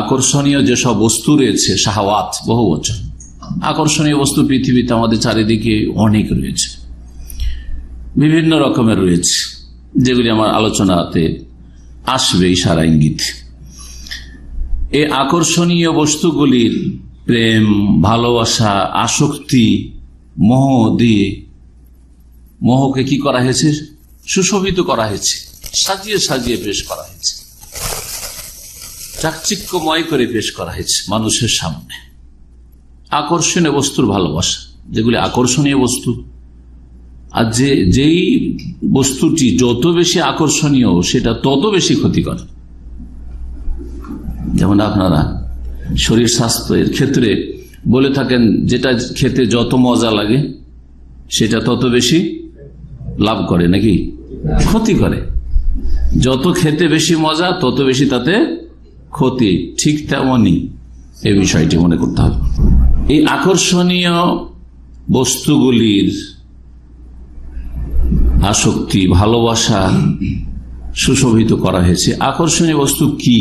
আকর্ষণীয় যেসব বস্তু রয়েছে শাহওয়াত বহু বছর আকর্ষণীয় বস্তু পৃথিবীতে আমাদের চারিদিকে অনেক রয়েছে বিভিন্ন রকমের রয়েছে যেগুলি আমার আলোচনাতে আসবে ইশারা ইঙ্গিত এই আকর্ষণীয় বস্তুগুলির প্রেম ভালোবাসা আসক্তি মোহ দিয়ে মোহকে কি করা হয়েছে সুশোভিত করা হয়েছে সাজিয়ে সাজিয়ে পেশ করা হয়েছে চাকচিক্যময় করে পেশ করা হয়েছে মানুষের সামনে আকর্ষণীয় বস্তুর ভালোবাসা যেগুলি আকর্ষণীয় বস্তু আর যে যেই বস্তুটি যত বেশি আকর্ষণীয় সেটা তত বেশি ক্ষতিকর যেমন আপনারা শরীর স্বাস্থ্যের ক্ষেত্রে বলে থাকেন যেটা খেতে যত মজা লাগে সেটা তত বেশি লাভ করে নাকি ক্ষতি করে যত খেতে বেশি মজা তত বেশি তাতে ক্ষতি ঠিক তেমনই এই বিষয়টি মনে করতে হবে এই আকর্ষণীয় বস্তুগুলির আসক্তি ভালোবাসা সুশোভিত করা হয়েছে আকর্ষণীয় বস্তু কি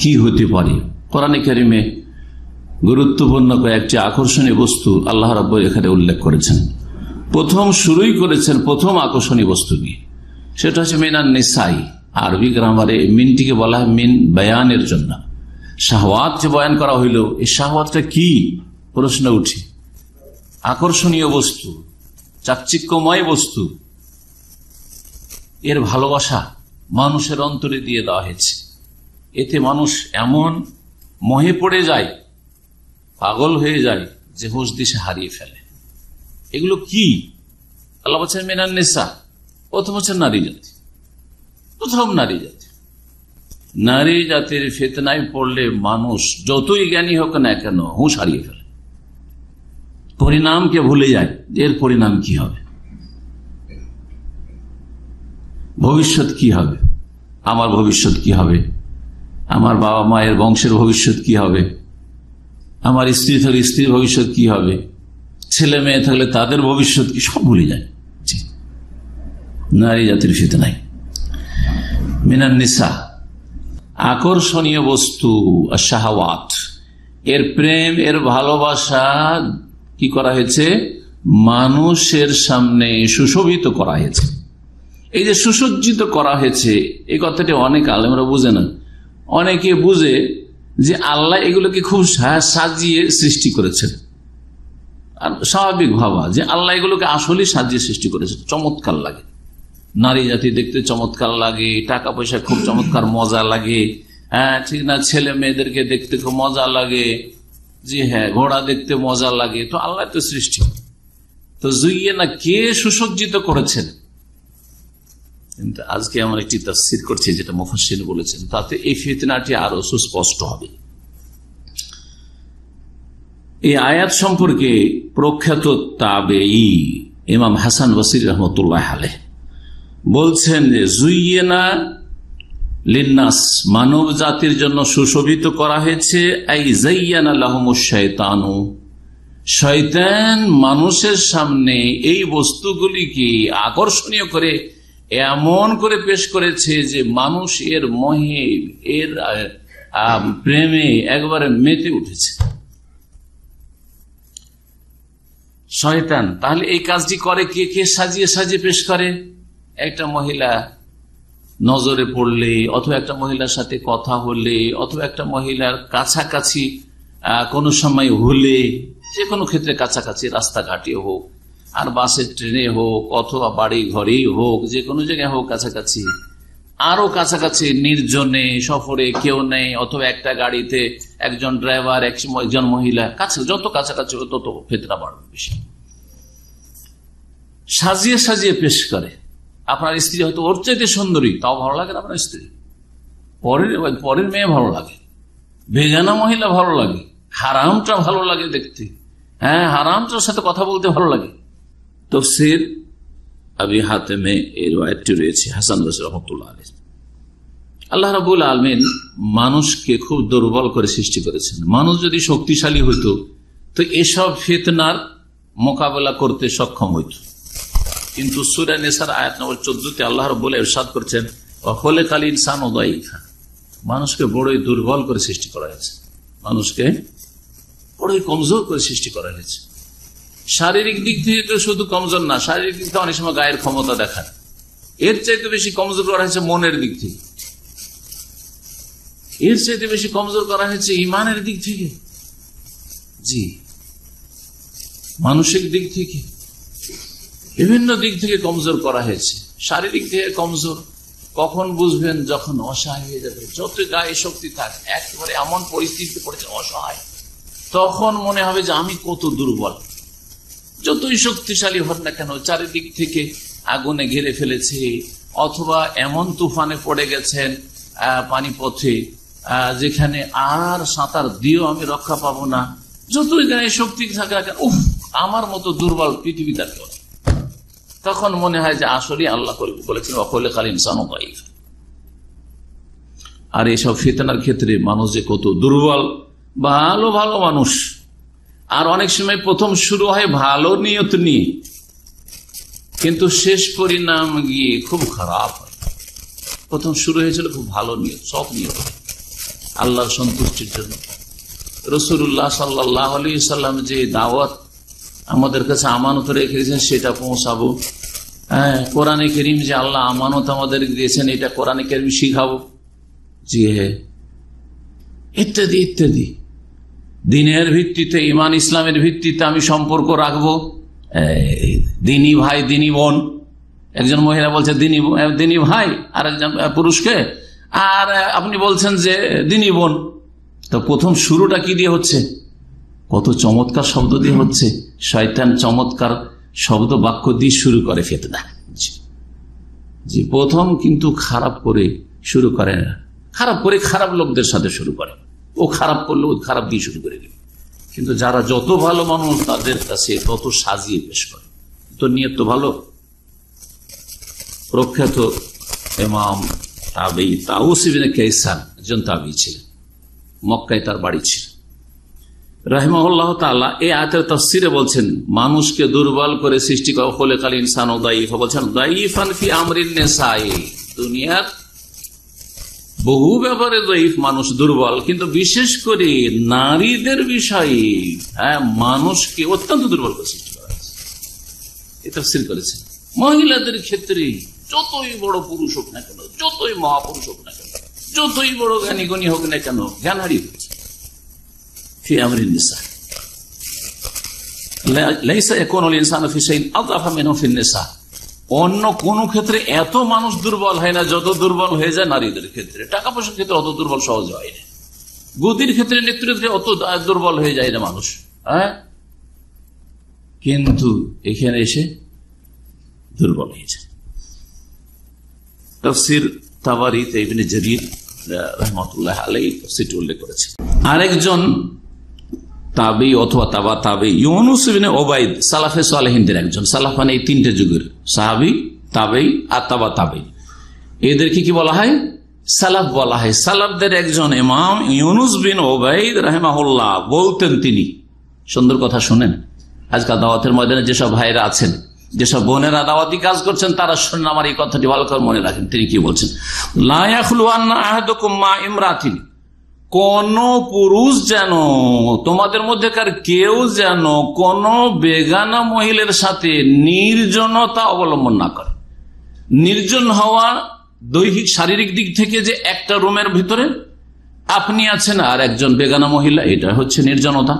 কি হতে পারে কোরআনে কারিমে গুরুত্বপূর্ণ কয়েকটি আকর্ষণীয় বস্তু আল্লাহ রব এখানে উল্লেখ করেছেন প্রথম শুরুই করেছেন প্রথম আকর্ষণীয় বস্তু নিয়ে সেটা হচ্ছে মেনান নিসাই আরবি গ্রামারে মিনটিকে বলা হয় মিন বয়ানের জন্য শাহওয়াত যে বয়ান করা হইল এই শাহওয়াতটা কি প্রশ্ন উঠে আকর্ষণীয় বস্তু চাকচিক্যময় বস্তু এর ভালোবাসা মানুষের অন্তরে দিয়ে দেওয়া হয়েছে এতে মানুষ এমন মহে পড়ে যায় পাগল হয়ে যায় যে হোস দিশে হারিয়ে ফেলে এগুলো কি আল্লাহ বলছেন মেনান্নেসা প্রথম হচ্ছে নারী জাতি প্রথম নারী জাতি নারী জাতির ফেতনায় পড়লে মানুষ যতই জ্ঞানী হোক না কেন হুঁশ হারিয়ে ফেলে পরিণামকে ভুলে যায় এর পরিণাম কি হবে ভবিষ্যৎ কি হবে আমার ভবিষ্যৎ কি হবে আমার বাবা মায়ের বংশের ভবিষ্যৎ কি হবে আমার স্ত্রী থাকলে স্ত্রীর ভবিষ্যৎ কি হবে ছেলে মেয়ে থাকলে তাদের ভবিষ্যৎ কি সব ভুলে যায় নারী জাতির ফিতে মিনান নিসা আকর্ষণীয় বস্তু শাহওয়াত এর প্রেম এর ভালোবাসা কি করা হয়েছে মানুষের সামনে সুশোভিত করা হয়েছে এই যে সুসজ্জিত করা হয়েছে এই কথাটি অনেক আলমরা বুঝে না অনেকে বুঝে যে আল্লাহ এগুলোকে খুব সাজিয়ে সৃষ্টি করেছেন আর স্বাভাবিক ভাবা যে আল্লাহ এগুলোকে আসলেই সাজিয়ে সৃষ্টি করেছে চমৎকার লাগে নারী জাতি দেখতে চমৎকার লাগে টাকা পয়সা খুব চমৎকার মজা লাগে হ্যাঁ ঠিক না ছেলে মেয়েদেরকে দেখতে খুব মজা লাগে জি হ্যাঁ ঘোড়া দেখতে মজা লাগে তো আল্লাহ তো সৃষ্টি তো জুইয়ে না কে সুসজ্জিত করেছেন কিন্তু আজকে আমার একটি তাস্তির করছি যেটা মুফাসিন বলেছেন তাতে এই ফিতনাটি আরো সুস্পষ্ট হবে এই আয়াত সম্পর্কে প্রখ্যাত তাবে ইমাম হাসান বসির রহমতুল্লাহ আলহ বলছেন যে জুইয়েনা লিন্নাস মানব জাতির জন্য সুশোভিত করা হয়েছে শয়তানু শয়তান মানুষের সামনে এই বস্তুগুলিকে আকর্ষণীয় করে এমন করে পেশ করেছে যে মানুষ এর মহে এর প্রেমে একবারে মেতে উঠেছে শয়তান তাহলে এই কাজটি করে কে কে সাজিয়ে সাজিয়ে পেশ করে একটা মহিলা নজরে পড়লে অথবা একটা মহিলার সাথে কথা হলে অথবা একটা মহিলার কাছাকাছি কোনো সময় হলে যে কোনো ক্ষেত্রে কাছাকাছি রাস্তাঘাটে হোক আর বাসের ট্রেনে হোক অথবা বাড়ি ঘরেই হোক যে কোনো জায়গায় হোক কাছাকাছি আরো কাছাকাছি নির্জনে সফরে কেউ নেই অথবা একটা গাড়িতে একজন ড্রাইভার একজন মহিলা কাছে যত কাছাকাছি তত ফেতরা বাড়বে বেশি সাজিয়ে সাজিয়ে পেশ করে আপনার স্ত্রী হয়তো ওর চাইতে সুন্দরী তাও ভালো লাগে আপনার স্ত্রী পরের পরের মেয়ে ভালো লাগে বেজানা মহিলা ভালো লাগে হারামটা ভালো লাগে দেখতে হ্যাঁ হারামটার সাথে কথা বলতে ভালো লাগে তো সের আবি মেয়ে এই রয়েরটি রয়েছে হাসান রহমতুল্লাহ আলী আল্লাহ রাবুল আলমিন মানুষকে খুব দুর্বল করে সৃষ্টি করেছেন মানুষ যদি শক্তিশালী হইতো তো এসব ফেতনার মোকাবেলা করতে সক্ষম হইতো কিন্তু সুরা নেশার আয়াত নম্বর চোদ্দতে আল্লাহ বলে ইরশাদ করছেন অকলে কালী ইনসান ওদাইফা মানুষকে বড়ই দুর্বল করে সৃষ্টি করা হয়েছে মানুষকে বড়ই কমজোর করে সৃষ্টি করা হয়েছে শারীরিক দিক থেকে তো শুধু কমজোর না শারীরিক দিক থেকে অনেক সময় গায়ের ক্ষমতা দেখায় এর চাইতে বেশি কমজোর করা হয়েছে মনের দিক থেকে এর চাইতে বেশি কমজোর করা হয়েছে ইমানের দিক থেকে জি মানসিক দিক থেকে বিভিন্ন দিক থেকে কমজোর করা হয়েছে শারীরিক থেকে কমজোর কখন বুঝবেন যখন অসহায় হয়ে যাবে যত গায়ে শক্তি থাক একেবারে এমন পরিস্থিতিতে পড়েছে অসহায় তখন মনে হবে যে আমি কত দুর্বল যতই শক্তিশালী হন না কেন চারিদিক থেকে আগুনে ঘিরে ফেলেছে অথবা এমন তুফানে পড়ে গেছেন পানি পথে যেখানে আর সাঁতার দিয়েও আমি রক্ষা পাবো না যতই গায়ে শক্তি থাকা উফ আমার মতো দুর্বল পৃথিবী তার তখন মনে হয় যে আসলে আল্লাহ বলেছেন অকলে কাল ইনসান আর এইসব ফেতনার ক্ষেত্রে মানুষ যে কত দুর্বল ভালো ভালো মানুষ আর অনেক সময় প্রথম শুরু হয় ভালো নিয়ত নিয়ে কিন্তু শেষ পরিণাম গিয়ে খুব খারাপ প্রথম শুরু হয়েছিল খুব ভালো নিয়ত সব নিয়ত আল্লাহর সন্তুষ্টির জন্য রসুল্লাহ সাল্লাহ আলি সাল্লাম যে দাওয়াত আমাদের কাছে আমানত রেখে দিয়েছেন সেটা পৌঁছাবো হ্যাঁ কোরআনে কেরিম যে আল্লাহ আমানত আমাদের দিয়েছেন এটা কোরআনে কেরিম শিখাবো জি হ্যাঁ ইত্যাদি ইত্যাদি দিনের ভিত্তিতে ইমান ইসলামের ভিত্তিতে আমি সম্পর্ক রাখবো দিনী ভাই দিনী বোন একজন মহিলা বলছে দিনী দিনী ভাই আর একজন পুরুষকে আর আপনি বলছেন যে দিনী বোন তো প্রথম শুরুটা কি দিয়ে হচ্ছে কত চমৎকার শব্দ দিয়ে হচ্ছে শয়তান চমৎকার শব্দ বাক্য দিয়ে শুরু করে ফেতনা যে প্রথম কিন্তু খারাপ করে শুরু করে না খারাপ করে খারাপ লোকদের সাথে শুরু করে ও খারাপ করলে ও খারাপ দিয়ে শুরু করে দেবে কিন্তু যারা যত ভালো মানুষ তাদের কাছে তত সাজিয়ে পেশ করে তো নিয়ে তো ভালো প্রখ্যাত এমাম তাবেই তাউসিবিন কেসান একজন তাবি ছিলেন মক্কায় তার বাড়ি ছিল তাল্লাহ এই আয়তের তফসিরে বলছেন মানুষকে দুর্বল করে সৃষ্টি হলে ইনসান ও বলছেন দুনিয়ার বহু ব্যাপারে মানুষ দুর্বল কিন্তু বিশেষ করে নারীদের বিষয়ে হ্যাঁ মানুষকে অত্যন্ত দুর্বল করে সৃষ্টি করা হয়েছে করেছে মহিলাদের ক্ষেত্রে যতই বড় পুরুষ হোক না কেন যতই মহাপুরুষ হোক না কেন যতই বড় জ্ঞানী গণী হোক না কেন জ্ঞান হারিয়ে في أمر النساء ليس يكون الإنسان في شيء أضعف منه في النساء অন্য কোন ক্ষেত্রে এত মানুষ দুর্বল হয় না যত দুর্বল হয়ে যায় নারীদের ক্ষেত্রে টাকা পয়সার ক্ষেত্রে অত দুর্বল সহজ হয় না গতির ক্ষেত্রে নেতৃত্বে অত দুর্বল হয়ে যায় না মানুষ হ্যাঁ কিন্তু এখানে এসে দুর্বল হয়ে যায় তফসির তাবারিতে ইবিনে জরির রহমতুল্লাহ আলাই তফসিরটি উল্লেখ করেছে আরেকজন তাবেই অথবা তাবা তাবে ইউনুসবিন ওবায়দ সালাফে সালাহিনদের একজন সালাফান মানে এই তিনটে যুগের সাহাবি তাবেই আর তাবা তাবেই এদেরকে কি বলা হয় সালাফ বলা হয় সালাফদের একজন ইমাম ইউনুস বিন ওবায়দ রাহেমাহুল্লাহ বলতেন তিনি সুন্দর কথা শোনেন আজকাল দাওয়াতের ময়দানে যেসব ভাইরা আছেন যেসব বোনেরা দাওয়াতি কাজ করছেন তারা শুনেন আমার এই কথাটি ভালো করে মনে রাখেন তিনি কি বলছেন লায়াখুল আহাদুকুম্মা ইমরাতিনী কোন পুরুষ যেন তোমাদের মধ্যেকার কেউ যেন কোন বেগানা মহিলার সাথে নির্জনতা অবলম্বন না করে নির্জন হওয়া দৈহিক শারীরিক দিক থেকে যে একটা রুমের ভিতরে আপনি আছেন আর একজন বেগানা মহিলা এটা হচ্ছে নির্জনতা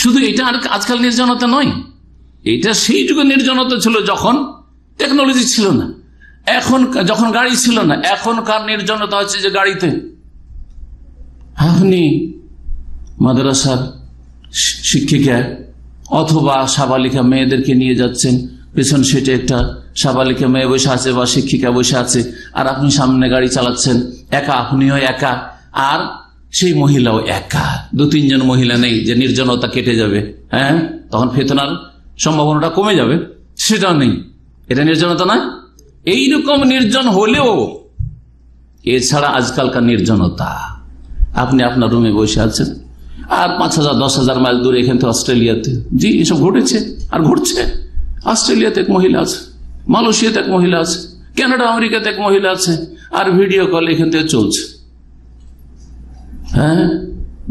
শুধু এটা আর আজকাল নির্জনতা নয় এটা সেই যুগে নির্জনতা ছিল যখন টেকনোলজি ছিল না এখন যখন গাড়ি ছিল না এখনকার নির্জনতা হচ্ছে যে গাড়িতে হাহনি মাদ্রাসার শিক্ষিকা অথবা সাবালিকা মেয়েদেরকে নিয়ে যাচ্ছেন পেছন সেটে একটা সাবালিকা মেয়ে বসে আছে বা শিক্ষিকা বসে আছে আর আপনি সামনে গাড়ি চালাচ্ছেন একা আপনিও একা আর সেই মহিলাও একা দু তিনজন মহিলা নেই যে নির্জনতা কেটে যাবে হ্যাঁ তখন ফেতনার সম্ভাবনাটা কমে যাবে সেটাও নেই এটা নির্জনতা নয় এইরকম নির্জন হলেও এছাড়া আজকালকার নির্জনতা আপনি আপনার রুমে বসে আছেন আর পাঁচ হাজার দশ হাজার মাইল দূরে এখান থেকে অস্ট্রেলিয়াতে জি এসব ঘটেছে আর ঘটছে অস্ট্রেলিয়াতে এক মহিলা আছে মালয়েশিয়াতে এক মহিলা আছে ক্যানাডা আমেরিকাতে এক মহিলা আছে আর ভিডিও কল এখান থেকে চলছে হ্যাঁ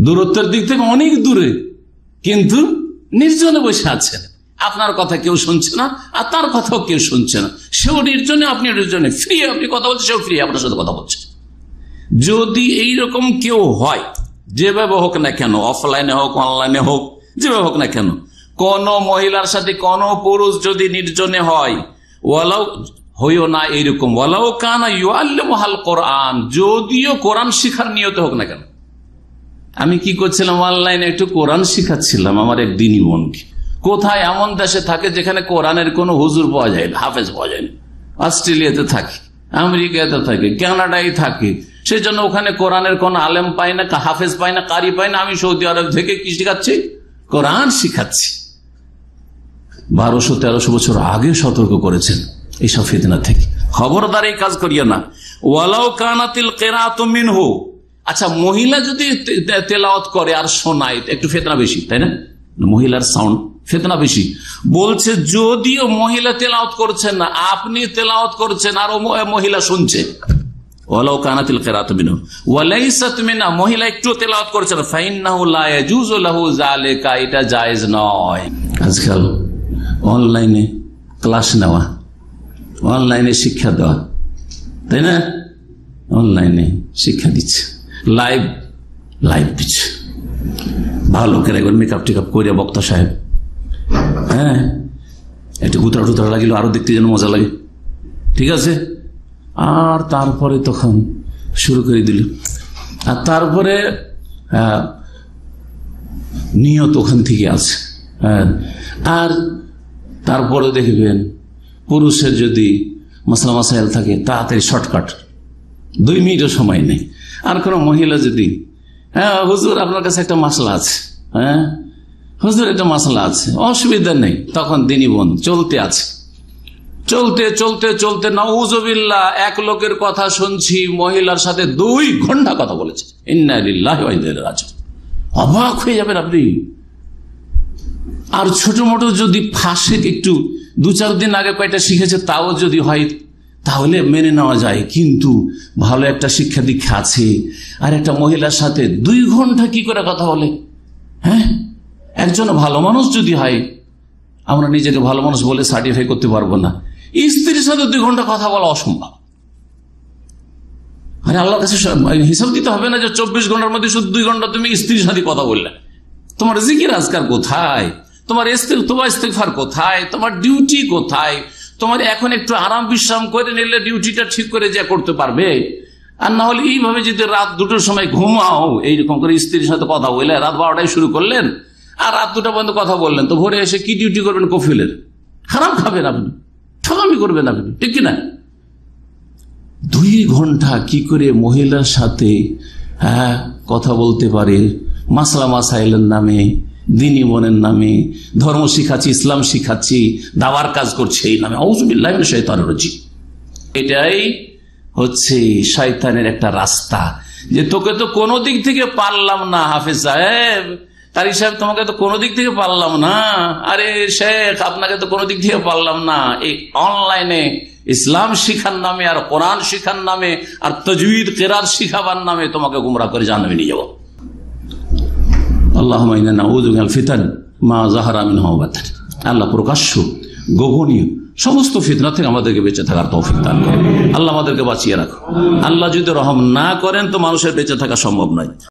দূরত্বের দিক থেকে অনেক দূরে কিন্তু নির্জনে বসে আছেন আপনার কথা কেউ শুনছে না আর তার কথাও কেউ শুনছে না সেও নির্জনে আপনি নির্জনে ফ্রি আপনি কথা বলছেন সেও ফ্রি আপনার সাথে কথা বলছেন যদি এই রকম কেউ হয় যেভাবে হোক না কেন অফলাইনে হোক অনলাইনে হোক যেভাবে হোক না কেন কোন মহিলার সাথে কোন পুরুষ যদি নির্জনে হয় ওয়ালাও হইও না এইরকম ওয়ালাও কানা ইউআল কোরআন যদিও কোরআন শিখার নিয়ত হোক না কেন আমি কি করছিলাম অনলাইনে একটু কোরআন শিখাচ্ছিলাম আমার এক দিনী বোনকে কোথায় এমন দেশে থাকে যেখানে কোরআনের কোনো হুজুর পাওয়া যায় না হাফেজ পাওয়া যায় না অস্ট্রেলিয়াতে থাকে আমেরিকাতে থাকে কানাডায় থাকে সেই জন্য ওখানে কোরআনের কোন আলেম পাই না হাফেজ পাই না কারি পাই না আমি সৌদি আরব থেকে কি শিখাচ্ছি কোরআন শিখাচ্ছি বারোশো তেরোশো বছর আগে সতর্ক করেছেন এইসব ফেতনা থেকে খবরদার এই কাজ করিয়া না ওয়ালাও কানাতিল মিন হো আচ্ছা মহিলা যদি তেলাওয়াত করে আর শোনায় একটু ফেতনা বেশি তাই না মহিলার সাউন্ড ফেতনা বেশি বলছে যদিও মহিলা তেলাওত করছেন না আপনি তেলাওত করছেন আর মহিলা শুনছে মহিলা লা লাহু জায়েজ নয় আজকাল অনলাইনে নেওয়া অনলাইনে শিক্ষা দেওয়া তাই না অনলাইনে শিক্ষা দিচ্ছে লাইভ লাইভ দিচ্ছে ভালো কেন একবার মেকআপ টেকআপ করে বক্তা সাহেব হ্যাঁ একটু গুতরা টুতরা লাগিল আরো দেখতে যেন মজা লাগে ঠিক আছে আর তারপরে তখন শুরু করে দিল আর তারপরে নিয়ত ওখান থেকে আছে আর তারপরে দেখবেন পুরুষের যদি মশলা মশাইল থাকে তাড়াতাড়ি শর্টকাট দুই মিনিটও সময় নেই আর কোনো মহিলা যদি হ্যাঁ হুজুর আপনার কাছে একটা মশলা আছে হ্যাঁ হুজুর একটা মশলা আছে অসুবিধা নেই তখন দিনই বোন চলতে আছে চলতে চলতে চলতে নজবিল্লা এক লোকের কথা শুনছি মহিলার সাথে দুই ঘন্টা কথা বলেছে অবাক হয়ে যাবেন আপনি আর ছোট মোটো যদি ফাঁসে একটু দু চার দিন আগে কয়টা শিখেছে তাও যদি হয় তাহলে মেনে নেওয়া যায় কিন্তু ভালো একটা শিক্ষা দীক্ষা আছে আর একটা মহিলার সাথে দুই ঘন্টা কি করে কথা বলে হ্যাঁ একজন ভালো মানুষ যদি হয় আমরা নিজেকে ভালো মানুষ বলে সার্টিফাই করতে পারবো না স্ত্রীর সাথে দুই ঘন্টা কথা বলা অসম্ভব মানে আল্লাহর কাছে মানে হিসাব দিতে হবে না যে চব্বিশ ঘন্টার মধ্যে শুধু দুই ঘন্টা তুমি স্ত্রীর সাথে কথা বললে তোমার জিকির আজকার কোথায় তোমার তোমার ইস্তেফার কোথায় তোমার ডিউটি কোথায় তোমার এখন একটু আরাম বিশ্রাম করে নিলে ডিউটিটা ঠিক করে যা করতে পারবে আর না হলে এইভাবে যদি রাত দুটোর সময় ঘুমাও এইরকম করে স্ত্রীর সাথে কথা বললে রাত বারোটায় শুরু করলেন আর রাত দুটো পর্যন্ত কথা বললেন তো ভোরে এসে কি ডিউটি করবেন কফিলের খারাপ খাবেন আপনি ছামামি করবে না ঠিক কিনা দুই ঘন্টা কি করে মহিলার সাথে হ্যাঁ কথা বলতে পারে মাসলা মাসাইলের নামে দিনী মনের নামে ধর্ম শিখাচ্ছি ইসলাম শিখাচ্ছি দাওয়ার কাজ করছে এই নামে অবশ্যই এটাই হচ্ছে শয়তানের একটা রাস্তা যে তোকে তো কোনো দিক থেকে পারলাম না হাফেজ সাহেব কারি সাহেব তোমাকে তো কোনো দিক থেকে পারলাম না আরে শেখ আপনাকে তো কোনো দিক থেকে পারলাম না এই অনলাইনে ইসলাম শিখার নামে আর কোরআন শিখার নামে আর তজুইদ কেরার শিখাবার নামে তোমাকে গুমরা করে জানবে নিয়ে যাবো আল্লাহ যদি রহম না করেন তো মানুষের বেঁচে থাকা সম্ভব নয়